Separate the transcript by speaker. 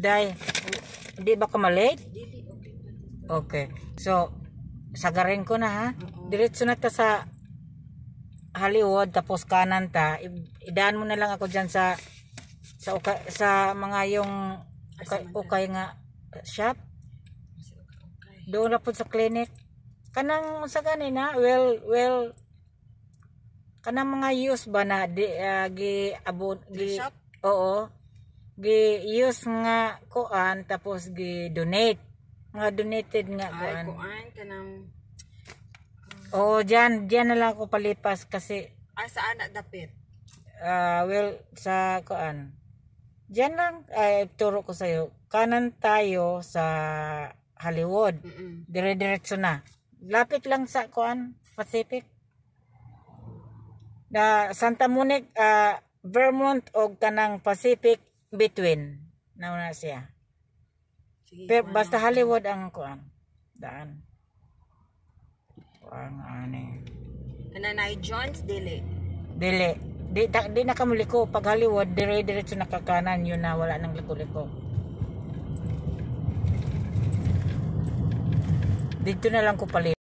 Speaker 1: Day, di ba ka malate? Okay. So, sagarin ko na ha. Diretso na ta sa Hollywood tapos kanan ta. Idaan mo na lang ako dyan sa sa uka, sa mga yung ukay, ukay nga shop. Doon na po sa clinic. Kanang sa ganin ha. Well, well kanang mga use ba na di uh, gi abon gi shop? Oo gi-use nga kuan tapos gi-donate nga donated nga kuan ay kuan kanang oh diyan diyan na lang ko palipas kasi
Speaker 2: ay sa anak dapit
Speaker 1: ah uh, well sa kuan diyan lang ay turo ko sa'yo. iyo kanan tayo sa Hollywood mm -mm. dire-diretso na lapit lang sa kuan Pacific na Santa Monica uh, Vermont o kanang Pacific between nauna siya Sige, Pero kuhan basta Hollywood ang kuan daan kuan ani nanay Jones dili dili di, ta, di, di nakamuliko pag Hollywood dire diretso nakakanan yun na wala nang liko ko dito na lang ko pali